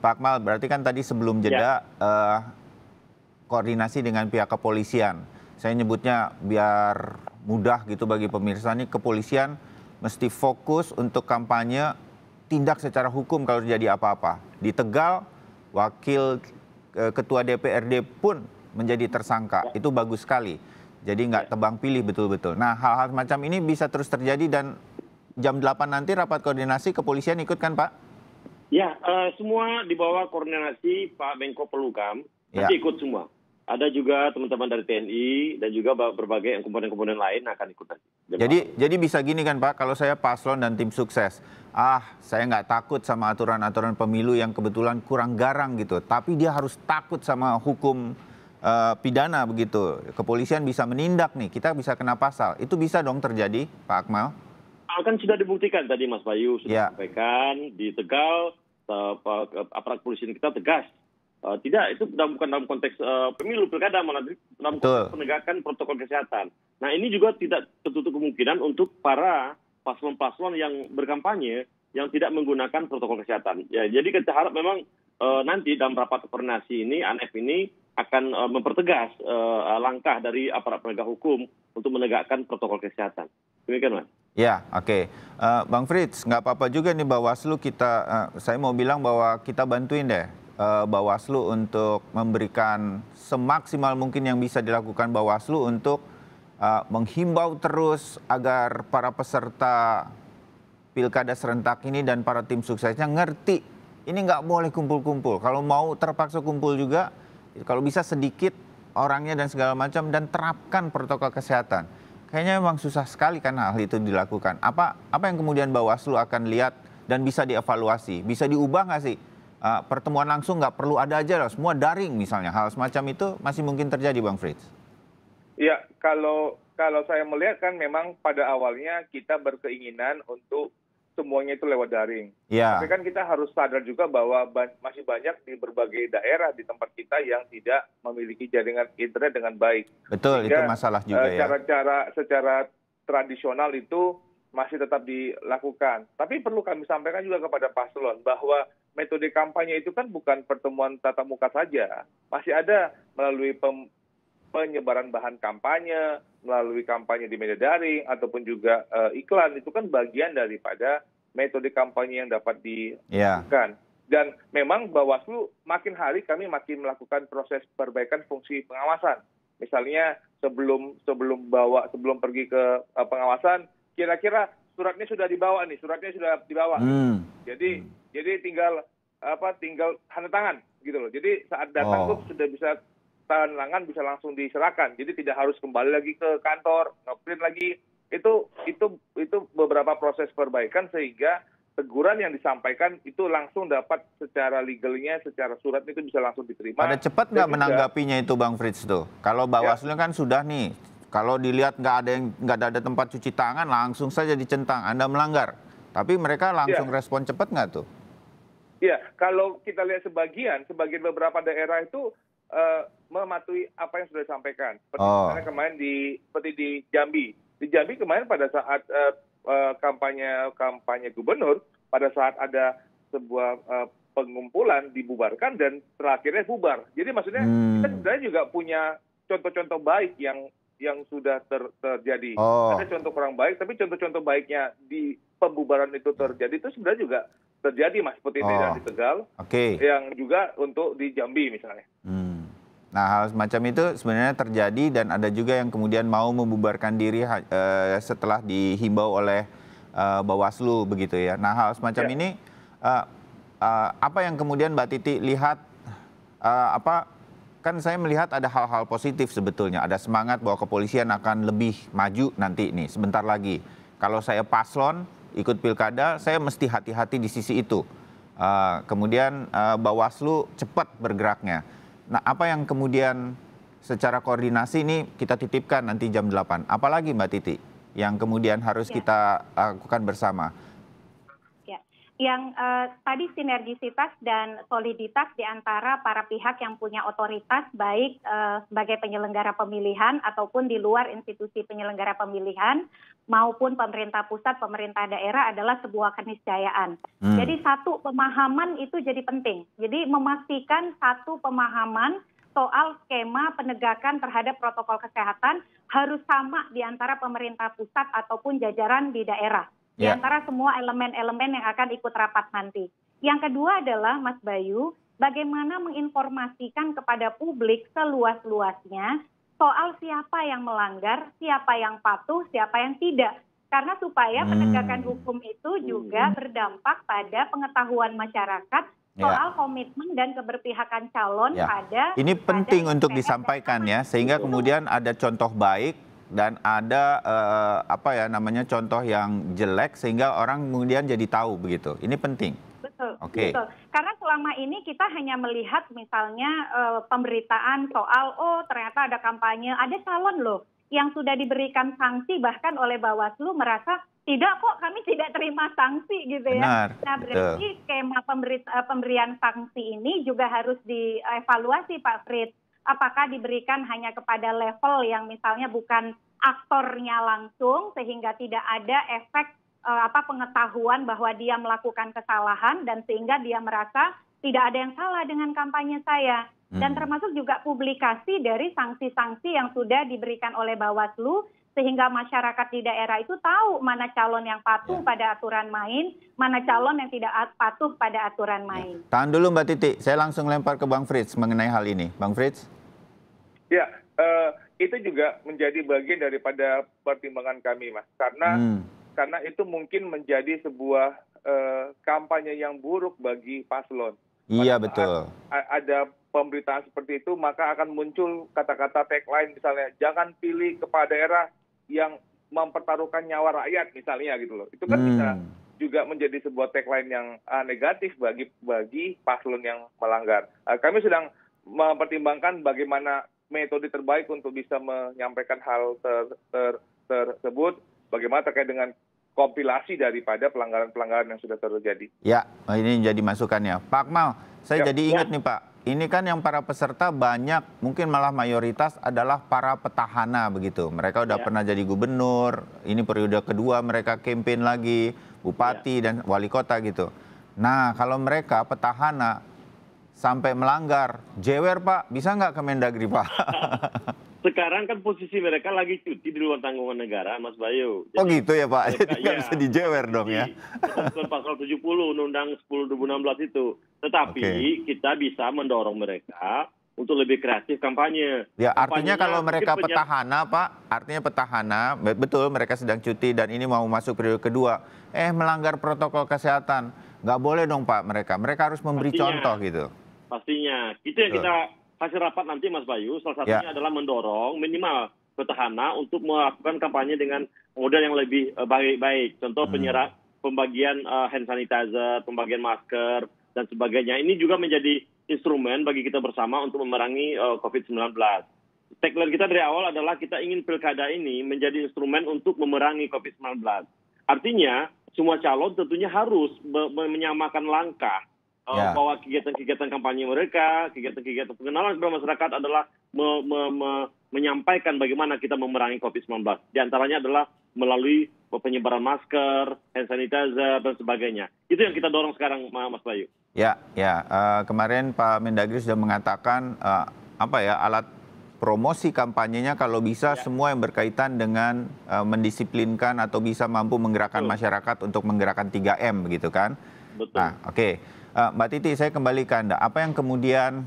Pak Akmal, berarti kan tadi sebelum ya. jeda ya. uh, koordinasi dengan pihak kepolisian. Saya nyebutnya biar mudah gitu bagi pemirsa nih kepolisian mesti fokus untuk kampanye tindak secara hukum kalau terjadi apa-apa. Di Tegal, wakil uh, ketua DPRD pun menjadi tersangka. Ya. Itu bagus sekali. Jadi nggak ya. tebang pilih betul-betul. Nah, hal-hal macam ini bisa terus terjadi dan jam 8 nanti rapat koordinasi kepolisian ikut kan, Pak? Ya, uh, semua di bawah koordinasi Pak Menko Pelukam, ya. nanti ikut semua. Ada juga teman-teman dari TNI dan juga berbagai komponen-komponen lain akan ikut nanti. Jadi, jadi bisa gini kan Pak, kalau saya paslon dan tim sukses, ah saya nggak takut sama aturan-aturan pemilu yang kebetulan kurang garang gitu, tapi dia harus takut sama hukum uh, pidana begitu. Kepolisian bisa menindak nih, kita bisa kena pasal. Itu bisa dong terjadi, Pak Akmal? Akan sudah dibuktikan tadi Mas Bayu sudah ya. sampaikan di Tegal Eh, aparat polisi kita tegas. Uh, tidak, itu bukan dalam konteks uh, pemilu pilkada, malah dalam konteks penegakan protokol kesehatan. Nah ini juga tidak tertutup kemungkinan untuk para paslon-paslon yang berkampanye yang tidak menggunakan protokol kesehatan. Ya, jadi kita harap memang uh, nanti dalam rapat koordinasi ini, ANF ini akan uh, mempertegas uh, langkah dari aparat penegak hukum untuk menegakkan protokol kesehatan. Demikian, Mas. Ya, oke. Okay. Uh, eh, Bang Fritz, nggak apa-apa juga nih Bawaslu kita, uh, saya mau bilang bahwa kita bantuin deh uh, Bawaslu untuk memberikan semaksimal mungkin yang bisa dilakukan Bawaslu untuk uh, menghimbau terus agar para peserta pilkada serentak ini dan para tim suksesnya ngerti ini nggak boleh kumpul-kumpul. Kalau mau terpaksa kumpul juga, kalau bisa sedikit orangnya dan segala macam dan terapkan protokol kesehatan. Kayaknya memang susah sekali kan hal itu dilakukan. Apa apa yang kemudian Bawaslu akan lihat dan bisa dievaluasi, bisa diubah nggak sih? Uh, pertemuan langsung nggak perlu ada aja lah, semua daring misalnya. Hal semacam itu masih mungkin terjadi, Bang Fritz. Iya, kalau kalau saya melihat kan memang pada awalnya kita berkeinginan untuk semuanya itu lewat daring. Ya. Tapi kan kita harus sadar juga bahwa ba masih banyak di berbagai daerah di tempat kita yang tidak memiliki jaringan internet dengan baik. Betul, Sehingga, itu masalah juga uh, ya. Cara-cara secara tradisional itu masih tetap dilakukan. Tapi perlu kami sampaikan juga kepada paslon bahwa metode kampanye itu kan bukan pertemuan tatap muka saja. Masih ada melalui pem penyebaran bahan kampanye melalui kampanye di media daring ataupun juga uh, iklan itu kan bagian daripada metode kampanye yang dapat iya. dilakukan. Yeah. Dan memang Bawaslu makin hari kami makin melakukan proses perbaikan fungsi pengawasan. Misalnya sebelum sebelum bawa sebelum pergi ke eh, pengawasan, kira-kira suratnya sudah dibawa nih, suratnya sudah dibawa. Hmm. Jadi hmm. jadi tinggal apa tinggal tanda tangan gitu loh. Jadi saat datang oh. sudah bisa tangan tangan bisa langsung diserahkan. Jadi tidak harus kembali lagi ke kantor, ngeprint lagi, itu itu itu beberapa proses perbaikan sehingga teguran yang disampaikan itu langsung dapat secara legalnya, secara surat itu bisa langsung diterima. Ada cepat nggak menanggapinya itu Bang Fritz tuh? Kalau Bawaslu ya. kan sudah nih, kalau dilihat nggak ada yang nggak ada tempat cuci tangan langsung saja dicentang, Anda melanggar. Tapi mereka langsung ya. respon cepat nggak tuh? Ya, kalau kita lihat sebagian, sebagian beberapa daerah itu uh, mematuhi apa yang sudah disampaikan. Seperti oh. kemarin di seperti di Jambi di Jambi kemarin pada saat uh, uh, kampanye kampanye gubernur pada saat ada sebuah uh, pengumpulan dibubarkan dan terakhirnya bubar. Jadi maksudnya hmm. kita sebenarnya juga punya contoh-contoh baik yang yang sudah ter, terjadi. Oh. Ada contoh kurang baik, tapi contoh-contoh baiknya di pembubaran itu terjadi itu sebenarnya juga terjadi mas seperti oh. di Tegal, okay. yang juga untuk di Jambi misalnya. Nah, hal semacam itu sebenarnya terjadi dan ada juga yang kemudian mau membubarkan diri uh, setelah dihimbau oleh uh, Bawaslu begitu ya. Nah, hal semacam ya. ini uh, uh, apa yang kemudian Mbak Titi lihat uh, apa kan saya melihat ada hal-hal positif sebetulnya. Ada semangat bahwa kepolisian akan lebih maju nanti nih sebentar lagi. Kalau saya paslon ikut pilkada, saya mesti hati-hati di sisi itu. Uh, kemudian uh, Bawaslu cepat bergeraknya. Nah, apa yang kemudian secara koordinasi ini kita titipkan nanti jam 8. Apalagi Mbak Titi yang kemudian harus ya. kita lakukan bersama? yang eh, tadi sinergisitas dan soliditas di antara para pihak yang punya otoritas baik eh, sebagai penyelenggara pemilihan ataupun di luar institusi penyelenggara pemilihan maupun pemerintah pusat, pemerintah daerah adalah sebuah keniscayaan. Hmm. Jadi satu pemahaman itu jadi penting. Jadi memastikan satu pemahaman soal skema penegakan terhadap protokol kesehatan harus sama di antara pemerintah pusat ataupun jajaran di daerah di ya. antara semua elemen-elemen yang akan ikut rapat nanti. Yang kedua adalah Mas Bayu, bagaimana menginformasikan kepada publik seluas-luasnya soal siapa yang melanggar, siapa yang patuh, siapa yang tidak karena supaya hmm. penegakan hukum itu juga hmm. berdampak pada pengetahuan masyarakat soal ya. komitmen dan keberpihakan calon ya. pada ini penting pada untuk disampaikan ya sehingga itu. kemudian ada contoh baik dan ada uh, apa ya namanya contoh yang jelek sehingga orang kemudian jadi tahu begitu. Ini penting. Betul. Oke. Okay. Karena selama ini kita hanya melihat misalnya uh, pemberitaan soal oh ternyata ada kampanye, ada calon loh yang sudah diberikan sanksi bahkan oleh Bawaslu merasa tidak kok kami tidak terima sanksi gitu ya. Benar, nah berarti betul. skema pemberi, eh, pemberian sanksi ini juga harus dievaluasi Pak Frit apakah diberikan hanya kepada level yang misalnya bukan aktornya langsung sehingga tidak ada efek uh, apa pengetahuan bahwa dia melakukan kesalahan dan sehingga dia merasa tidak ada yang salah dengan kampanye saya dan hmm. termasuk juga publikasi dari sanksi-sanksi yang sudah diberikan oleh Bawaslu sehingga masyarakat di daerah itu tahu mana calon yang patuh ya. pada aturan main, mana calon yang tidak patuh pada aturan ya. main. Ya. Tahan dulu Mbak Titi, saya langsung lempar ke Bang Fritz mengenai hal ini. Bang Fritz? Ya, uh, itu juga menjadi bagian daripada pertimbangan kami, Mas. Karena hmm. karena itu mungkin menjadi sebuah uh, kampanye yang buruk bagi paslon. Iya, betul. Ada pemberitaan seperti itu, maka akan muncul kata-kata tagline misalnya, jangan pilih kepala daerah yang mempertaruhkan nyawa rakyat misalnya gitu loh. Itu kan hmm. bisa juga menjadi sebuah tagline yang uh, negatif bagi bagi paslon yang melanggar. Uh, kami sedang mempertimbangkan bagaimana metode terbaik untuk bisa menyampaikan hal ter, ter, tersebut, bagaimana terkait dengan kompilasi daripada pelanggaran-pelanggaran yang sudah terjadi. Ya, ini jadi masukannya. Pak Mal, saya ya, jadi ingat ya. nih Pak, ini kan yang para peserta banyak, mungkin malah mayoritas adalah para petahana begitu. Mereka udah ya. pernah jadi gubernur, ini periode kedua mereka campaign lagi, bupati ya. dan wali kota gitu. Nah, kalau mereka petahana sampai melanggar, jewer Pak, bisa nggak ke Mendagri Pak? sekarang kan posisi mereka lagi cuti di luar tanggungan negara, Mas Bayu. Oh jadi, oh gitu ya Pak, mereka, jadi ya, bisa dijewer dong ya. Pasal pasal 70 Undang-Undang 10 2016 itu. Tetapi okay. kita bisa mendorong mereka untuk lebih kreatif kampanye. Ya artinya kalau mereka petahana Pak, artinya petahana, betul mereka sedang cuti dan ini mau masuk periode kedua, eh melanggar protokol kesehatan. Nggak boleh dong Pak mereka, mereka harus memberi pastinya, contoh gitu. Pastinya, itu yang kita hasil rapat nanti Mas Bayu salah ya. satunya ya. adalah mendorong minimal petahana untuk melakukan kampanye dengan model yang lebih eh, baik-baik. Contoh hmm. penyerap pembagian uh, hand sanitizer, pembagian masker dan sebagainya. Ini juga menjadi instrumen bagi kita bersama untuk memerangi uh, eh, COVID-19. Tagline kita dari awal adalah kita ingin pilkada ini menjadi instrumen untuk memerangi COVID-19. Artinya semua calon tentunya harus menyamakan langkah yeah. Oh, ya. bahwa kegiatan-kegiatan kampanye mereka, kegiatan-kegiatan pengenalan kepada masyarakat adalah me, me, me, menyampaikan bagaimana kita memerangi COVID-19. Di antaranya adalah melalui penyebaran masker, hand sanitizer, dan sebagainya. Itu yang kita dorong sekarang, Mas Bayu. Ya, ya. Uh, kemarin Pak Mendagri sudah mengatakan uh, apa ya alat promosi kampanyenya kalau bisa ya. semua yang berkaitan dengan uh, mendisiplinkan atau bisa mampu menggerakkan Betul. masyarakat untuk menggerakkan 3M begitu kan? Betul. Nah, oke. Okay. Uh, Mbak Titi, saya kembali ke Anda. Apa yang kemudian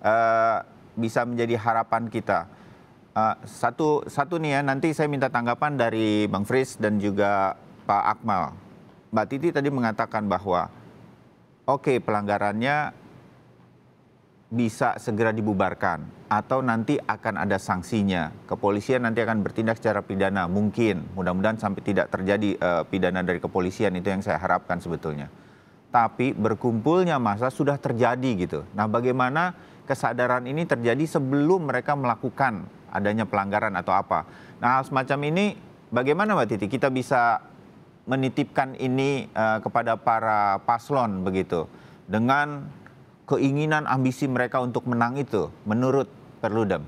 uh, bisa menjadi harapan kita? Uh, satu, satu nih ya, nanti saya minta tanggapan dari Bang Fris dan juga Pak Akmal. Mbak Titi tadi mengatakan bahwa, oke okay, pelanggarannya bisa segera dibubarkan atau nanti akan ada sanksinya. Kepolisian nanti akan bertindak secara pidana mungkin. Mudah-mudahan sampai tidak terjadi uh, pidana dari kepolisian itu yang saya harapkan sebetulnya tapi berkumpulnya masa sudah terjadi gitu. Nah, bagaimana kesadaran ini terjadi sebelum mereka melakukan adanya pelanggaran atau apa? Nah, hal semacam ini bagaimana Mbak Titi kita bisa menitipkan ini uh, kepada para paslon begitu dengan keinginan ambisi mereka untuk menang itu menurut Perludem?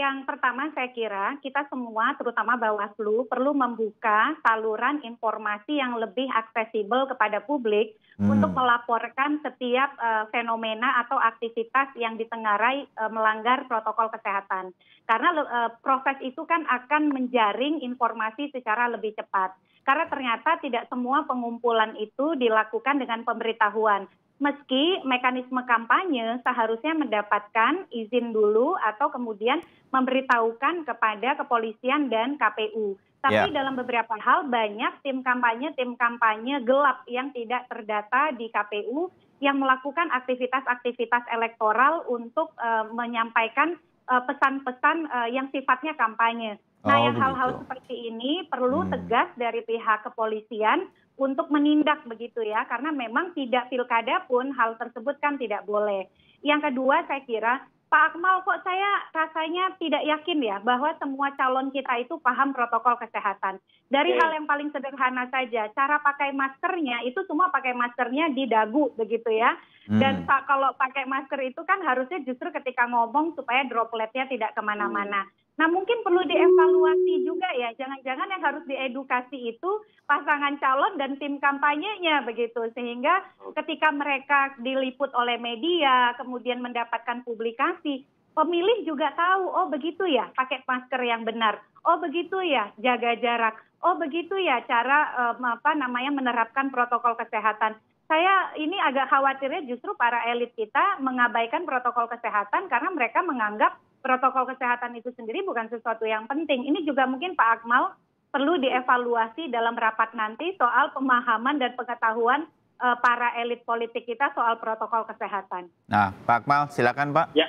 yang pertama saya kira kita semua terutama Bawaslu perlu membuka saluran informasi yang lebih aksesibel kepada publik hmm. untuk melaporkan setiap uh, fenomena atau aktivitas yang ditengarai uh, melanggar protokol kesehatan. Karena uh, proses itu kan akan menjaring informasi secara lebih cepat. Karena ternyata tidak semua pengumpulan itu dilakukan dengan pemberitahuan meski mekanisme kampanye seharusnya mendapatkan izin dulu atau kemudian memberitahukan kepada kepolisian dan KPU. Tapi yeah. dalam beberapa hal banyak tim kampanye tim kampanye gelap yang tidak terdata di KPU yang melakukan aktivitas-aktivitas elektoral untuk uh, menyampaikan eh, pesan-pesan uh, yang sifatnya kampanye. Nah, oh, yang hal-hal seperti ini perlu hmm. tegas dari pihak kepolisian untuk menindak begitu ya karena memang tidak pilkada pun hal tersebut kan tidak boleh. Yang kedua saya kira Pak Akmal kok saya rasanya tidak yakin ya bahwa semua calon kita itu paham protokol kesehatan. Dari hal yang paling sederhana saja, cara pakai maskernya itu semua pakai maskernya di dagu begitu ya. Hmm. Dan hmm. kalau pakai masker itu kan harusnya justru ketika ngomong supaya dropletnya tidak kemana-mana. Hmm. Nah mungkin perlu dievaluasi juga ya, jangan-jangan yang harus diedukasi itu pasangan calon dan tim kampanyenya begitu. Sehingga ketika mereka diliput oleh media, kemudian mendapatkan publikasi, pemilih juga tahu, oh begitu ya pakai masker yang benar, oh begitu ya jaga jarak, oh begitu ya cara eh, apa namanya menerapkan protokol kesehatan saya ini agak khawatirnya justru para elit kita mengabaikan protokol kesehatan karena mereka menganggap protokol kesehatan itu sendiri bukan sesuatu yang penting. Ini juga mungkin Pak Akmal perlu dievaluasi dalam rapat nanti soal pemahaman dan pengetahuan eh, para elit politik kita soal protokol kesehatan. Nah, Pak Akmal, silakan Pak. Ya,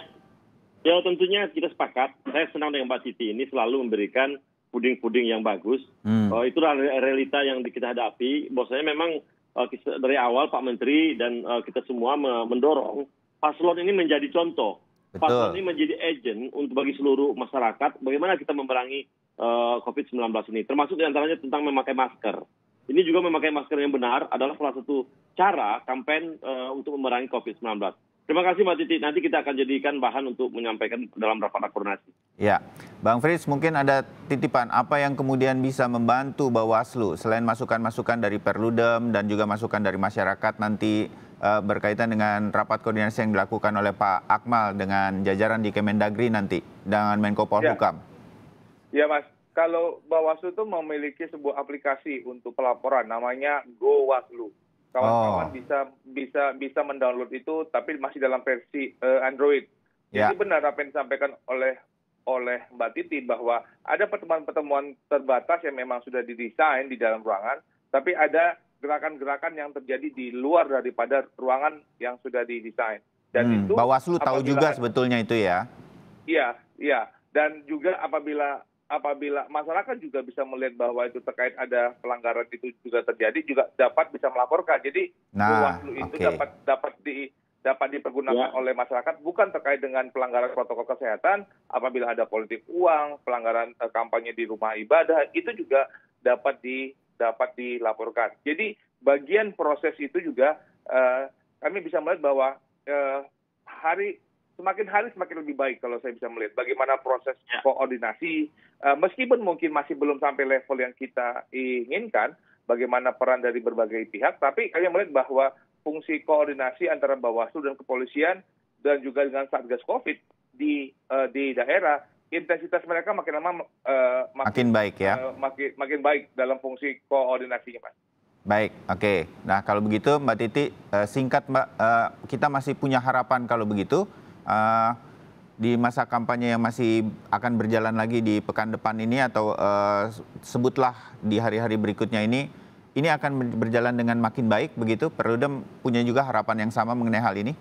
ya tentunya kita sepakat. Saya senang dengan Pak Siti ini selalu memberikan puding-puding yang bagus. Hmm. Uh, itulah realita yang kita hadapi. Bahwasanya memang Eh, dari awal Pak Menteri dan eh, kita semua mendorong paslon ini menjadi contoh. Paslon ini menjadi agent untuk bagi seluruh masyarakat bagaimana kita memerangi eh, COVID-19 ini. Termasuk diantaranya tentang memakai masker. Ini juga memakai masker yang benar adalah salah satu cara kampanye untuk memerangi COVID-19. Terima kasih Mbak Titi. Nanti kita akan jadikan bahan untuk menyampaikan dalam rapat koordinasi. Ya, Bang Fris, mungkin ada titipan apa yang kemudian bisa membantu Bawaslu selain masukan-masukan dari Perludem dan juga masukan dari masyarakat nanti uh, berkaitan dengan rapat koordinasi yang dilakukan oleh Pak Akmal dengan jajaran di Kemendagri nanti dengan Menko Polhukam. Ya. ya Mas, kalau Bawaslu itu memiliki sebuah aplikasi untuk pelaporan namanya GoWaslu kawan-kawan oh. bisa bisa bisa mendownload itu tapi masih dalam versi uh, Android. Jadi yeah. benar apa yang disampaikan oleh oleh Mbak Titi bahwa ada pertemuan-pertemuan terbatas yang memang sudah didesain di dalam ruangan, tapi ada gerakan-gerakan yang terjadi di luar daripada ruangan yang sudah didesain. Dan hmm, itu Bawaslu tahu juga sebetulnya itu ya. Iya, iya. Dan juga apabila apabila masyarakat juga bisa melihat bahwa itu terkait ada pelanggaran itu juga terjadi juga dapat bisa melaporkan. Jadi nah, itu okay. dapat dapat di dapat dipergunakan ya. oleh masyarakat bukan terkait dengan pelanggaran protokol kesehatan apabila ada politik uang, pelanggaran eh, kampanye di rumah ibadah itu juga dapat di dapat dilaporkan. Jadi bagian proses itu juga eh, kami bisa melihat bahwa eh, hari semakin hari semakin lebih baik kalau saya bisa melihat bagaimana proses ya. koordinasi uh, meskipun mungkin masih belum sampai level yang kita inginkan bagaimana peran dari berbagai pihak tapi kalian melihat bahwa fungsi koordinasi antara Bawaslu dan kepolisian dan juga dengan Satgas Covid di uh, di daerah intensitas mereka makin lama uh, makin, makin baik ya uh, makin makin baik dalam fungsi koordinasinya Pak. Baik, oke. Okay. Nah kalau begitu Mbak Titi singkat Mbak kita masih punya harapan kalau begitu uh, di masa kampanye yang masih akan berjalan lagi di pekan depan ini atau uh, sebutlah di hari-hari berikutnya ini ini akan berjalan dengan makin baik begitu Perludem punya juga harapan yang sama mengenai hal ini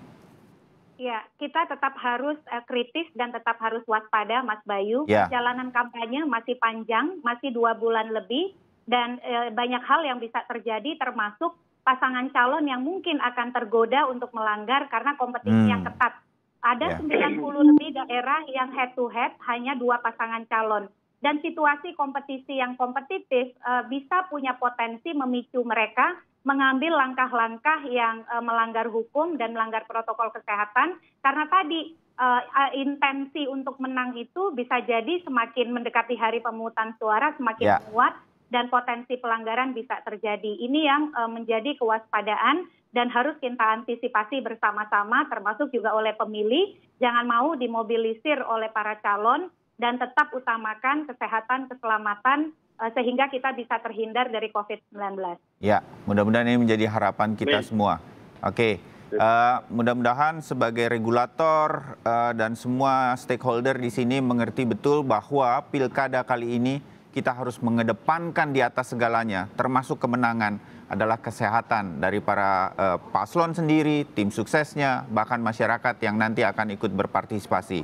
Ya, kita tetap harus uh, kritis dan tetap harus waspada, Mas Bayu. Ya. Jalanan kampanye masih panjang, masih dua bulan lebih, dan uh, banyak hal yang bisa terjadi, termasuk pasangan calon yang mungkin akan tergoda untuk melanggar karena kompetisi hmm. yang ketat ada ya. 90 lebih daerah yang head to head hanya dua pasangan calon dan situasi kompetisi yang kompetitif uh, bisa punya potensi memicu mereka mengambil langkah-langkah yang uh, melanggar hukum dan melanggar protokol kesehatan karena tadi uh, intensi untuk menang itu bisa jadi semakin mendekati hari pemungutan suara semakin yeah. kuat dan potensi pelanggaran bisa terjadi. Ini yang uh, menjadi kewaspadaan dan harus kita antisipasi bersama-sama termasuk juga oleh pemilih jangan mau dimobilisir oleh para calon dan tetap utamakan kesehatan keselamatan eh, sehingga kita bisa terhindar dari COVID-19. Ya, mudah-mudahan ini menjadi harapan kita Baik. semua. Oke, uh, mudah-mudahan sebagai regulator uh, dan semua stakeholder di sini mengerti betul bahwa pilkada kali ini kita harus mengedepankan di atas segalanya, termasuk kemenangan adalah kesehatan dari para uh, paslon sendiri, tim suksesnya, bahkan masyarakat yang nanti akan ikut berpartisipasi.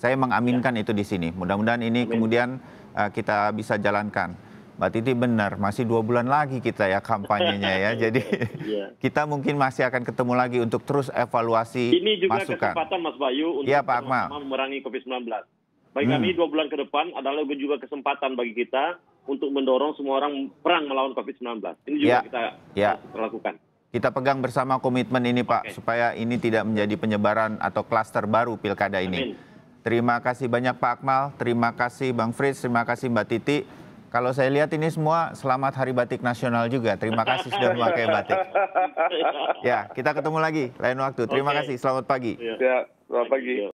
Saya mengaminkan ya. itu di sini. Mudah-mudahan ini Amin. kemudian uh, kita bisa jalankan. Mbak Titi benar, masih dua bulan lagi kita ya kampanyenya ya. Jadi ya. kita mungkin masih akan ketemu lagi untuk terus evaluasi masukan. Ini juga masukan. kesempatan Mas Bayu untuk ya, Pak memerangi COVID-19. Bagi hmm. kami dua bulan ke depan adalah juga kesempatan bagi kita untuk mendorong semua orang perang melawan COVID-19. Ini juga ya. kita ya. lakukan. Kita pegang bersama komitmen ini Pak, okay. supaya ini tidak menjadi penyebaran atau klaster baru pilkada ini. Amin. Terima kasih banyak Pak Akmal, terima kasih Bang Fritz, terima kasih Mbak Titi. Kalau saya lihat ini semua selamat Hari Batik Nasional juga. Terima kasih sudah memakai batik. Ya, kita ketemu lagi lain waktu. Terima okay. kasih. Selamat pagi. Ya, ya selamat pagi.